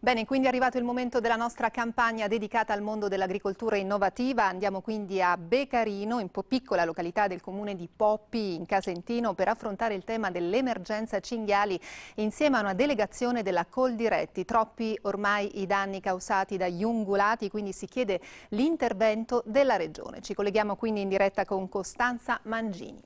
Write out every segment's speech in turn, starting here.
Bene, quindi è arrivato il momento della nostra campagna dedicata al mondo dell'agricoltura innovativa. Andiamo quindi a Becarino, in piccola località del comune di Poppi, in Casentino, per affrontare il tema dell'emergenza cinghiali insieme a una delegazione della Coldiretti. Troppi ormai i danni causati dagli ungulati, quindi si chiede l'intervento della Regione. Ci colleghiamo quindi in diretta con Costanza Mangini.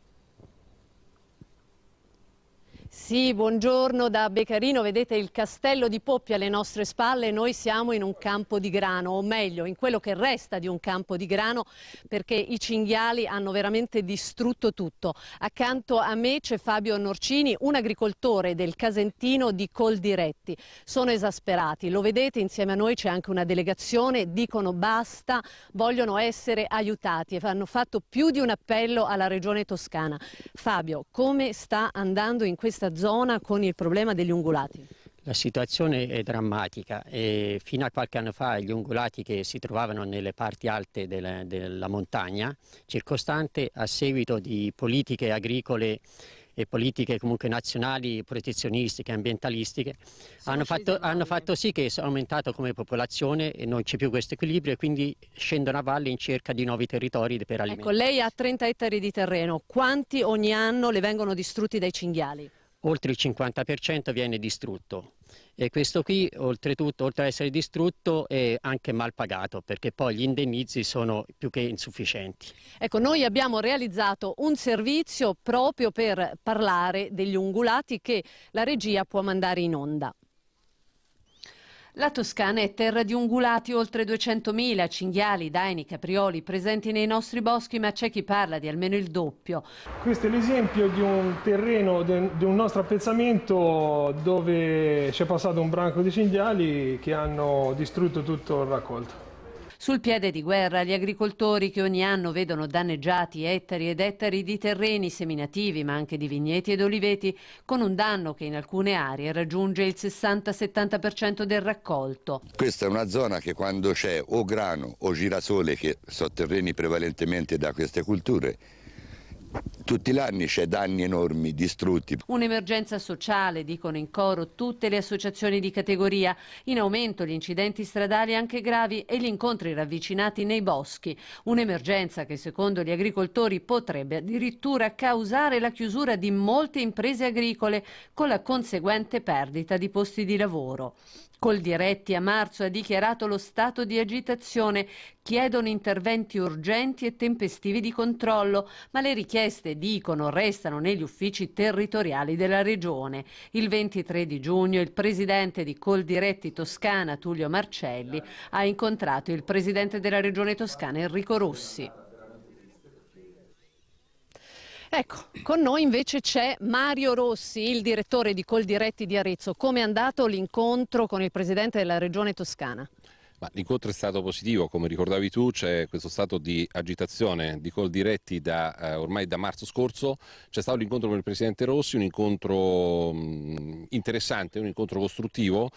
Sì, buongiorno da Beccarino, vedete il castello di Poppi alle nostre spalle, noi siamo in un campo di grano, o meglio in quello che resta di un campo di grano perché i cinghiali hanno veramente distrutto tutto. Accanto a me c'è Fabio Norcini, un agricoltore del Casentino di Coldiretti. Sono esasperati, lo vedete insieme a noi c'è anche una delegazione, dicono basta, vogliono essere aiutati e hanno fatto più di un appello alla regione toscana. Fabio, come sta andando in questa questa zona con il problema degli ungulati? La situazione è drammatica e fino a qualche anno fa gli ungulati che si trovavano nelle parti alte della, della montagna circostante a seguito di politiche agricole e politiche comunque nazionali, protezionistiche, ambientalistiche, hanno fatto, hanno fatto, sì che sono aumentato come popolazione e non c'è più questo equilibrio e quindi scendono a valle in cerca di nuovi territori per ecco, alimentare. Ecco, lei ha 30 ettari di terreno, quanti ogni anno le vengono distrutti dai cinghiali? oltre il 50% viene distrutto e questo qui oltretutto oltre ad essere distrutto è anche mal pagato perché poi gli indennizi sono più che insufficienti. Ecco noi abbiamo realizzato un servizio proprio per parlare degli ungulati che la regia può mandare in onda. La Toscana è terra di ungulati oltre 200.000, cinghiali, daini, caprioli presenti nei nostri boschi, ma c'è chi parla di almeno il doppio. Questo è l'esempio di un terreno, di un nostro appezzamento dove c'è passato un branco di cinghiali che hanno distrutto tutto il raccolto. Sul piede di guerra gli agricoltori che ogni anno vedono danneggiati ettari ed ettari di terreni seminativi ma anche di vigneti ed oliveti con un danno che in alcune aree raggiunge il 60-70% del raccolto. Questa è una zona che quando c'è o grano o girasole che sono terreni prevalentemente da queste culture tutti gli anni c'è danni enormi, distrutti. Un'emergenza sociale, dicono in coro tutte le associazioni di categoria. In aumento gli incidenti stradali anche gravi e gli incontri ravvicinati nei boschi. Un'emergenza che secondo gli agricoltori potrebbe addirittura causare la chiusura di molte imprese agricole con la conseguente perdita di posti di lavoro. Coldiretti a marzo ha dichiarato lo stato di agitazione, chiedono interventi urgenti e tempestivi di controllo, ma le richieste, dicono, restano negli uffici territoriali della Regione. Il 23 di giugno il presidente di Coldiretti Toscana, Tullio Marcelli, ha incontrato il presidente della Regione Toscana, Enrico Rossi. Ecco, con noi invece c'è Mario Rossi, il direttore di Coldiretti di Arezzo. Come è andato l'incontro con il presidente della regione toscana? l'incontro è stato positivo, come ricordavi tu c'è questo stato di agitazione, di col diretti da, eh, ormai da marzo scorso, c'è stato l'incontro con il Presidente Rossi, un incontro mh, mm, interessante, un incontro costruttivo,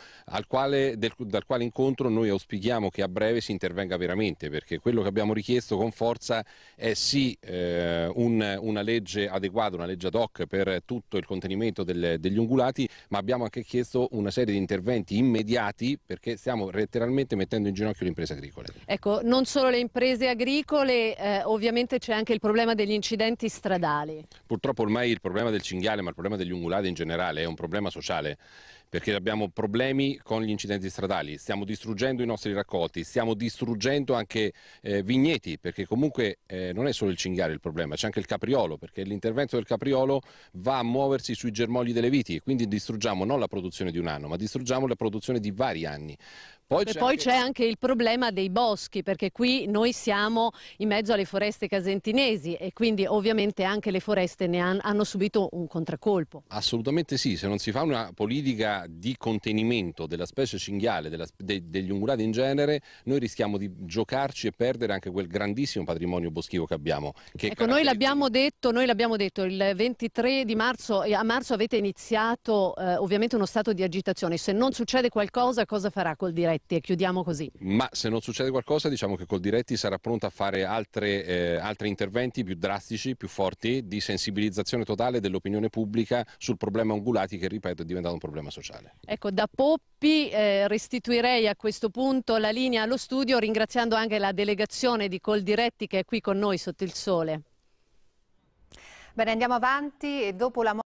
quale, del, dal quale incontro noi auspichiamo che a breve si intervenga veramente, perché quello che abbiamo richiesto con forza è sì eh, un, una legge adeguata, una legge ad hoc per tutto il contenimento del, degli ungulati, ma abbiamo anche chiesto una serie di interventi immediati perché stiamo letteralmente mettendo mettendo in ginocchio le imprese agricole. Ecco, non solo le imprese agricole, eh, ovviamente c'è anche il problema degli incidenti stradali. Purtroppo ormai il problema del cinghiale, ma il problema degli ungulati in generale è un problema sociale perché abbiamo problemi con gli incidenti stradali, stiamo distruggendo i nostri raccolti, stiamo distruggendo anche eh, vigneti, perché comunque eh, non è solo il cinghiale il problema, c'è anche il capriolo, perché l'intervento del capriolo va a muoversi sui germogli delle viti, quindi distruggiamo non la produzione di un anno, ma distruggiamo la produzione di vari anni. Poi e poi c'è anche... anche il problema dei boschi, perché qui noi siamo in mezzo alle foreste casentinesi e quindi ovviamente anche le foreste ne han, hanno subito un contraccolpo. Assolutamente sì, se non si fa una politica di contenimento della specie cinghiale, della, de, degli ungulati in genere, noi rischiamo di giocarci e perdere anche quel grandissimo patrimonio boschivo che abbiamo. Che ecco, noi l'abbiamo detto, detto, il 23 di marzo, a marzo avete iniziato eh, ovviamente uno stato di agitazione, se non succede qualcosa cosa farà col diretti? E chiudiamo così. Ma se non succede qualcosa diciamo che col diretti sarà pronto a fare altre, eh, altri interventi più drastici, più forti, di sensibilizzazione totale dell'opinione pubblica sul problema ungulati che ripeto è diventato un problema sociale. Natale. Ecco, da Poppi eh, restituirei a questo punto la linea allo studio ringraziando anche la delegazione di Coldiretti che è qui con noi sotto il sole. Bene, andiamo avanti e dopo la